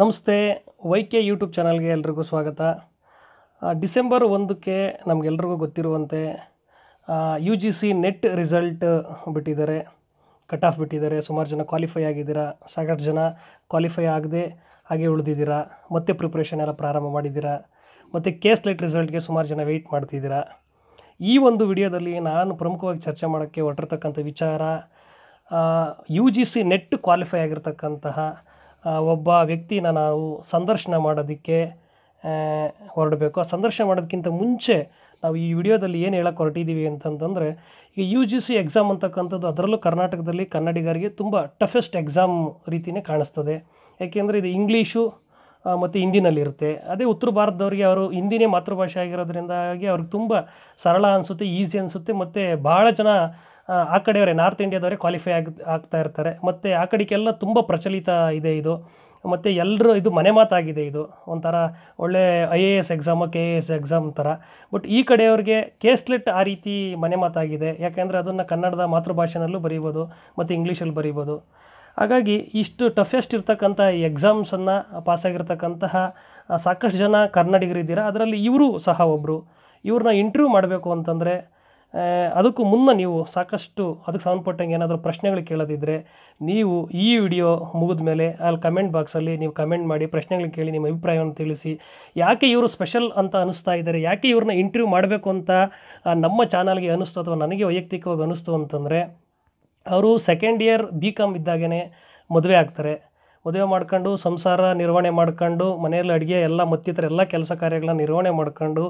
ನಮಸ್ತೆ Y K YouTube ಚಾನಲ್ಗೆ ಎಲ್ರಿಗೂ ಸ್ವಾಗತ ಡಿಸೆಂಬರ್ ಒಂದಕ್ಕೆ ನಮಗೆಲ್ರಿಗೂ ಗೊತ್ತಿರುವಂತೆ U G C NET result ಬಿಟ್ಟಿದ್ದಾರೆ ಕಟ್ ಆಫ್ ಬಿಟ್ಟಿದ್ದಾರೆ ಸುಮಾರು ಜನ ಕ್ವಾಲಿಫೈ ಆಗಿದ್ದೀರಾ ಸಾಕಷ್ಟು ಜನ ಕ್ವಾಲಿಫೈ ಆಗದೆ ಹಾಗೆ ಉಳಿದಿದ್ದೀರಾ ಮತ್ತೆ ಪ್ರಿಪ್ರೇಷನ್ ಎಲ್ಲ ಪ್ರಾರಂಭ ಮಾಡಿದ್ದೀರಾ ಮತ್ತು ಕೇಸ್ ಲೆಟ್ ರಿಸಲ್ಟ್ಗೆ ಸುಮಾರು ಜನ ವೆಯ್ಟ್ ಮಾಡ್ತಿದ್ದೀರಾ ಈ ಒಂದು ವಿಡಿಯೋದಲ್ಲಿ ನಾನು ಪ್ರಮುಖವಾಗಿ ಚರ್ಚೆ ಮಾಡೋಕ್ಕೆ ಹೊರಟಿರ್ತಕ್ಕಂಥ ವಿಚಾರ U G C NET qualify ಆಗಿರ್ತಕ್ಕಂತಹ ಒಬ್ಬ ವ್ಯಕ್ತಿನ ನಾವು ಸಂದರ್ಶನ ಮಾಡೋದಕ್ಕೆ ಹೊರಡಬೇಕು ಆ ಸಂದರ್ಶನ ಮಾಡೋದಕ್ಕಿಂತ ಮುಂಚೆ ನಾವು ಈ ವಿಡಿಯೋದಲ್ಲಿ ಏನು ಹೇಳಕ್ಕೆ ಹೊರಟಿದ್ದೀವಿ ಅಂತಂತಂದರೆ ಈ ಯು ಜಿ ಸಿ ಎಕ್ಸಾಮ್ ಅಂತಕ್ಕಂಥದ್ದು ಅದರಲ್ಲೂ ಕರ್ನಾಟಕದಲ್ಲಿ ಕನ್ನಡಿಗರಿಗೆ ತುಂಬ ಟಫೆಸ್ಟ್ ಎಕ್ಸಾಮ್ ರೀತಿಯೇ ಕಾಣಿಸ್ತದೆ ಯಾಕೆಂದರೆ ಇದು ಇಂಗ್ಲೀಷು ಮತ್ತು ಹಿಂದಿನಲ್ಲಿರುತ್ತೆ ಅದೇ ಉತ್ತರ ಭಾರತದವ್ರಿಗೆ ಅವರು ಹಿಂದಿನೇ ಮಾತೃಭಾಷೆ ಆಗಿರೋದ್ರಿಂದಾಗಿ ಅವ್ರಿಗೆ ತುಂಬ ಸರಳ ಅನಿಸುತ್ತೆ ಈಸಿ ಅನಿಸುತ್ತೆ ಮತ್ತು ಭಾಳ ಜನ ಆ ಕಡೆಯವರೇ ನಾರ್ತ್ ಇಂಡಿಯಾದವರೇ ಕ್ವಾಲಿಫೈ ಆಗಿ ಆಗ್ತಾ ಇರ್ತಾರೆ ಮತ್ತು ಆ ಕಡೆಗೆಲ್ಲ ತುಂಬ ಪ್ರಚಲಿತ ಇದೆ ಇದು ಮತ್ತು ಎಲ್ಲರೂ ಇದು ಮನೆ ಮಾತಾಗಿದೆ ಇದು ಒಂಥರ ಒಳ್ಳೆ I A S exam K A S exam ಥರ ಬಟ್ ಈ ಕಡೆಯವ್ರಿಗೆ ಕೇಸ್ಲೆಟ್ ಆ ರೀತಿ ಮನೆ ಮಾತಾಗಿದೆ ಯಾಕೆಂದರೆ ಅದನ್ನು ಕನ್ನಡದ ಮಾತೃಭಾಷೆನಲ್ಲೂ ಬರೀಬೋದು ಮತ್ತು ಇಂಗ್ಲೀಷಲ್ಲಿ ಬರೀಬೋದು ಹಾಗಾಗಿ ಇಷ್ಟು ಟಫೆಸ್ಟ್ ಇರ್ತಕ್ಕಂಥ ಈ ಎಕ್ಸಾಮ್ಸನ್ನು ಪಾಸಾಗಿರ್ತಕ್ಕಂತಹ ಸಾಕಷ್ಟು ಜನ ಕನ್ನಡಿಗರಿದ್ದೀರಾ ಅದರಲ್ಲಿ ಇವರು ಸಹ ಒಬ್ಬರು ಇವ್ರನ್ನ ಇಂಟ್ರ್ಯೂ ಮಾಡಬೇಕು ಅಂತಂದರೆ ಅದಕ್ಕೂ ಮುನ್ನ ನೀವು ಸಾಕಷ್ಟು ಅದಕ್ಕೆ ಸಂಬಂಧಪಟ್ಟಂಗೆ ಏನಾದರೂ ಪ್ರಶ್ನೆಗಳು ಕೇಳೋದಿದ್ದರೆ ನೀವು ಈ ವಿಡಿಯೋ ಮುಗಿದ ಮೇಲೆ ಅಲ್ಲಿ ಕಮೆಂಟ್ ಬಾಕ್ಸಲ್ಲಿ ನೀವು ಕಮೆಂಟ್ ಮಾಡಿ ಪ್ರಶ್ನೆಗಳು ಕೇಳಿ ನಿಮ್ಮ ಅಭಿಪ್ರಾಯವನ್ನು ತಿಳಿಸಿ ಯಾಕೆ ಇವರು ಸ್ಪೆಷಲ್ ಅಂತ ಅನಿಸ್ತಾ ಇದ್ದಾರೆ ಯಾಕೆ ಇವ್ರನ್ನ ಇಂಟರ್ವ್ಯೂ ಮಾಡಬೇಕು ಅಂತ ನಮ್ಮ ಚಾನಲ್ಗೆ ಅನ್ನಿಸ್ತು ಅಥವಾ ನನಗೆ ವೈಯಕ್ತಿಕವಾಗಿ ಅನ್ನಿಸ್ತು ಅಂತಂದರೆ ಅವರು ಸೆಕೆಂಡ್ ಇಯರ್ ಬಿ ಕಾಮ್ ಇದ್ದಾಗೇ ಮದುವೆ ಆಗ್ತಾರೆ ಮದುವೆ ಮಾಡ್ಕೊಂಡು ಸಂಸಾರ ನಿರ್ವಹಣೆ ಮಾಡ್ಕೊಂಡು ಮನೆಯಲ್ಲಿ ಅಡುಗೆ ಎಲ್ಲ ಮತ್ತಿತರ ಎಲ್ಲ ಕೆಲಸ ಕಾರ್ಯಗಳನ್ನ ನಿರ್ವಹಣೆ ಮಾಡ್ಕೊಂಡು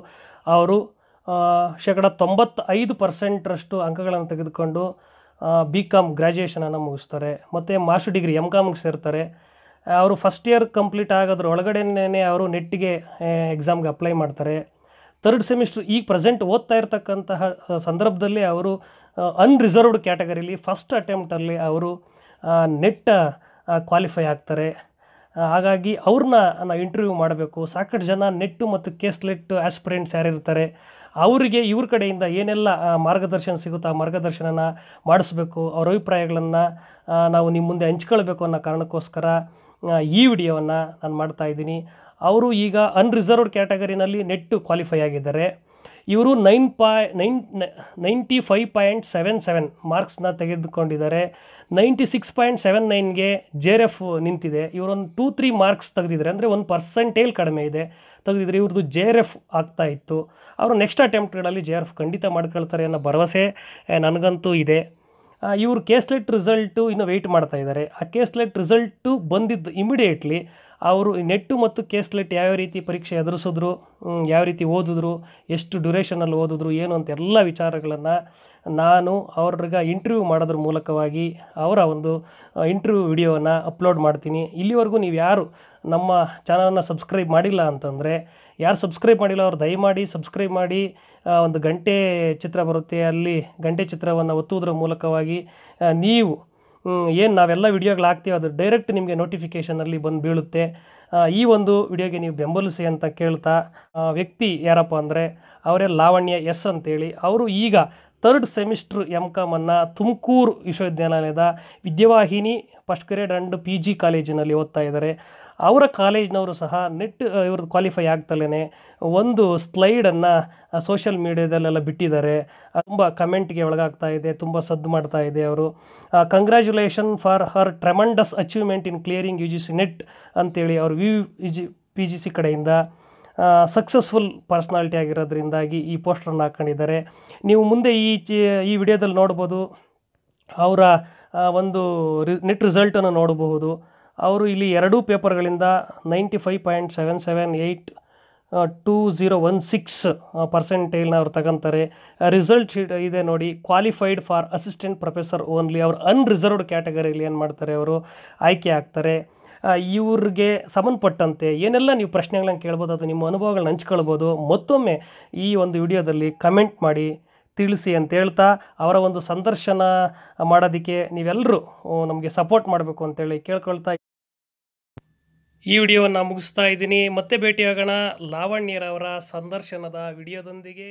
ಅವರು ಶೇಕಡ ತೊಂಬತ್ತೈದು ಪರ್ಸೆಂಟ್ರಷ್ಟು ಅಂಕಗಳನ್ನು ತೆಗೆದುಕೊಂಡು ಬಿ ಕಾಮ್ ಗ್ರ್ಯಾಜುಯೇಷನನ್ನು ಮುಗಿಸ್ತಾರೆ ಮತ್ತು ಮಾಸ್ಟರ್ ಡಿಗ್ರಿ ಎಮ್ ಕಾಮ್ಗೆ ಸೇರ್ತಾರೆ ಅವರು ಫಸ್ಟ್ ಇಯರ್ ಕಂಪ್ಲೀಟ್ ಆಗೋದ್ರ ಒಳಗಡೆನೇ ಅವರು ನೆಟ್ಟಿಗೆ ಎಕ್ಸಾಮ್ಗೆ ಅಪ್ಲೈ ಮಾಡ್ತಾರೆ ತರ್ಡ್ ಸೆಮಿಸ್ಟ್ರ್ ಈಗ ಪ್ರೆಸೆಂಟ್ ಓದ್ತಾ ಇರತಕ್ಕಂತಹ ಸಂದರ್ಭದಲ್ಲಿ ಅವರು ಅನ್ರಿಸರ್ವ್ಡ್ ಕ್ಯಾಟಗರಿಲಿ ಫಸ್ಟ್ ಅಟೆಂಪ್ಟಲ್ಲಿ ಅವರು ನೆಟ್ ಕ್ವಾಲಿಫೈ ಆಗ್ತಾರೆ ಹಾಗಾಗಿ ಅವ್ರನ್ನ ನಾವು ಇಂಟರ್ವ್ಯೂ ಮಾಡಬೇಕು ಸಾಕಷ್ಟು ಜನ ನೆಟ್ಟು ಮತ್ತು ಕೇಸ್ಲೆಟ್ ಆಸ್ಪಿರೆಂಟ್ಸ್ ಯಾರಿರ್ತಾರೆ ಅವರಿಗೆ ಇವ್ರ ಕಡೆಯಿಂದ ಏನೆಲ್ಲ ಮಾರ್ಗದರ್ಶನ ಸಿಗುತ್ತಾ ಆ ಮಾರ್ಗದರ್ಶನ ಮಾಡಿಸ್ಬೇಕು ಅವ್ರ ಅಭಿಪ್ರಾಯಗಳನ್ನು ನಾವು ನಿಮ್ಮ ಮುಂದೆ ಹಂಚ್ಕೊಳ್ಬೇಕು ಅನ್ನೋ ಕಾರಣಕ್ಕೋಸ್ಕರ ಈ ವಿಡಿಯೋವನ್ನು ನಾನು ಮಾಡ್ತಾ ಅವರು ಈಗ ಅನ್ರಿಸರ್ವ್ಡ್ ಕ್ಯಾಟಗರಿನಲ್ಲಿ ನೆಟ್ಟು ಕ್ವಾಲಿಫೈ ಆಗಿದ್ದಾರೆ ಇವರು ನೈನ್ ಪಾಯ್ nine ninety five point seven seven ಮಾರ್ಕ್ಸ್ನ ತೆಗೆದುಕೊಂಡಿದ್ದಾರೆ ನೈಂಟಿ ಸಿಕ್ಸ್ ಪಾಯಿಂಟ್ ಸೆವೆನ್ ನೈನ್ಗೆ ಜೆ ಎಫ್ ನಿಂತಿದೆ ಇವರೊಂದು ಟೂ ತ್ರೀ ಮಾರ್ಕ್ಸ್ ತೆಗೆದಿದ್ದಾರೆ ಅಂದರೆ ಒಂದು ಪರ್ಸೆಂಟೇಲ್ ಕಡಿಮೆ ಇದೆ ತೆಗೆದಿದ್ರೆ ಇವ್ರದ್ದು ಜೆ ಆರ್ ಎಫ್ ಆಗ್ತಾ ಇತ್ತು ಅವರು ನೆಕ್ಸ್ಟ್ ಅಟೆಂಪ್ಟ್ಗಳಲ್ಲಿ ಜೆ ಆರ್ ಎಫ್ ಖಂಡಿತ ಮಾಡ್ಕೊಳ್ತಾರೆ ಅನ್ನೋ ಭರವಸೆ ನನಗಂತೂ ಇದೆ ಇವರು ಕೇಸ್ಲೆಟ್ ರಿಸಲ್ಟು ಇನ್ನೂ ವೆಯ್ಟ್ ಮಾಡ್ತಾ ಇದ್ದಾರೆ ಆ ಕೇಸ್ಲೆಟ್ ರಿಸಲ್ಟು ಬಂದಿದ್ದು ಇಮಿಡಿಯೇಟ್ಲಿ ಅವರು ನೆಟ್ಟು ಮತ್ತು ಕೇಸ್ಲೆಟ್ ಯಾವ ರೀತಿ ಪರೀಕ್ಷೆ ಎದುರಿಸಿದ್ರು ಯಾವ ರೀತಿ ಓದಿದ್ರು ಎಷ್ಟು ಡ್ಯುರೇಷನಲ್ಲಿ ಓದಿದ್ರು ಏನು ಅಂತ ಎಲ್ಲ ವಿಚಾರಗಳನ್ನು ನಾನು ಅವ್ರಿಗೆ ಇಂಟರ್ವ್ಯೂ ಮಾಡೋದ್ರ ಮೂಲಕವಾಗಿ ಅವರ ಒಂದು ಇಂಟರ್ವ್ಯೂ ವಿಡಿಯೋವನ್ನು ಅಪ್ಲೋಡ್ ಮಾಡ್ತೀನಿ ಇಲ್ಲಿವರೆಗೂ ನೀವು ಯಾರು ನಮ್ಮ ಚಾನಲನ್ನು ಸಬ್ಸ್ಕ್ರೈಬ್ ಮಾಡಿಲ್ಲ ಅಂತಂದರೆ ಯಾರು ಸಬ್ಸ್ಕ್ರೈಬ್ ಮಾಡಿಲ್ಲ ಅವ್ರು ದಯಮಾಡಿ ಸಬ್ಸ್ಕ್ರೈಬ್ ಮಾಡಿ ಒಂದು ಗಂಟೆ ಚಿತ್ರ ಬರುತ್ತೆ ಅಲ್ಲಿ ಗಂಟೆ ಚಿತ್ರವನ್ನು ಒತ್ತುವುದರ ಮೂಲಕವಾಗಿ ನೀವು ಏನು ನಾವೆಲ್ಲ ವಿಡಿಯೋಗಳು ಹಾಕ್ತೀವಿ ಅದು ಡೈರೆಕ್ಟ್ ನಿಮಗೆ ನೋಟಿಫಿಕೇಷನಲ್ಲಿ ಬಂದು ಬೀಳುತ್ತೆ ಈ ಒಂದು ವಿಡಿಯೋಗೆ ನೀವು ಬೆಂಬಲಿಸಿ ಅಂತ ಕೇಳ್ತಾ ವ್ಯಕ್ತಿ ಯಾರಪ್ಪ ಅಂದರೆ ಅವರೇ ಲಾವಣ್ಯ ಎಸ್ ಅಂತೇಳಿ ಅವರು ಈಗ ತರ್ಡ್ ಸೆಮಿಸ್ಟ್ರ್ ಎಮ್ ಕಾಮನ್ನು ತುಮಕೂರು ವಿಶ್ವವಿದ್ಯಾನಿಲಯದ Vidyavahini first grade and P G ಕಾಲೇಜಿನಲ್ಲಿ ಓದ್ತಾ ಇದ್ದಾರೆ ಅವರ ಕಾಲೇಜ್ನವರು ಸಹ ನೆಟ್ ಇವ್ರದ್ದು ಕ್ವಾಲಿಫೈ ಆಗ್ತಲೇ ಒಂದು ಸ್ಲೈಡನ್ನು ಸೋಷಿಯಲ್ ಮೀಡ್ಯಾದಲ್ಲೆಲ್ಲ ಬಿಟ್ಟಿದ್ದಾರೆ ತುಂಬ ಕಮೆಂಟ್ಗೆ ಒಳಗಾಗ್ತಾ ಇದೆ ತುಂಬ ಸದ್ದು ಮಾಡ್ತಾ ಇದೆ ಅವರು congratulation for her tremendous achievement in clearing U G C NET ಅಂತೇಳಿ ಅವರು V U G P G C ಕಡೆಯಿಂದ ಸಕ್ಸಸ್ಫುಲ್ ಪರ್ಸ್ನಾಲಿಟಿ ಆಗಿರೋದ್ರಿಂದಾಗಿ ಈ ಪೋಸ್ಟರನ್ನು ಹಾಕ್ಕೊಂಡಿದ್ದಾರೆ ನೀವು ಮುಂದೆ ಈ ಚಿ ಈ ವಿಡಿಯೋದಲ್ಲಿ ನೋಡ್ಬೋದು ಅವರ ಒಂದು ರಿ ನೆಟ್ ರಿಸಲ್ಟನ್ನು ನೋಡಬಹುದು ಅವರು ಇಲ್ಲಿ ಎರಡೂ ಪೇಪರ್ಗಳಿಂದ ninety five point seven seven eight two zero one six ಪರ್ಸೆಂಟೇಜ್ನ ಅವ್ರು ತಗೊಂತಾರೆ ರಿಸಲ್ಟ್ ಶೀಟ್ ಇದೆ ನೋಡಿ qualified for assistant professor only ಅವ್ರು ಅನ್ರಿಸರ್ವ್ಡ್ ಕ್ಯಾಟಗರಿಯಲ್ಲಿ ಏನು ಮಾಡ್ತಾರೆ ಅವರು ಆಯ್ಕೆ ಆಗ್ತಾರೆ ಇವ್ರಿಗೆ ಸಂಬಂಧಪಟ್ಟಂತೆ ಏನೆಲ್ಲ ನೀವು ಪ್ರಶ್ನೆಗಳನ್ನ ಕೇಳ್ಬೋದು ಅಥವಾ ನಿಮ್ಮ ಅನುಭವಗಳನ್ನ ಹಂಚ್ಕೊಳ್ಬೋದು ಮತ್ತೊಮ್ಮೆ ಈ ಒಂದು ವಿಡಿಯೋದಲ್ಲಿ ಕಮೆಂಟ್ ಮಾಡಿ ತಿಳಿಸಿ ಅಂತ ಹೇಳ್ತಾ ಅವರ ಒಂದು ಸಂದರ್ಶನ ಮಾಡೋದಕ್ಕೆ ನೀವೆಲ್ಲರೂ ನಮಗೆ ಸಪೋರ್ಟ್ ಮಾಡಬೇಕು ಅಂತೇಳಿ ಕೇಳ್ಕೊಳ್ತಾ ಈ ವಿಡಿಯೋವನ್ನು ಮುಗಿಸ್ತಾ ಇದ್ದೀನಿ ಮತ್ತೆ ಭೇಟಿಯಾಗೋಣ ಲಾವಣ್ಯರವರ ಸಂದರ್ಶನದ ವಿಡಿಯೋದೊಂದಿಗೆ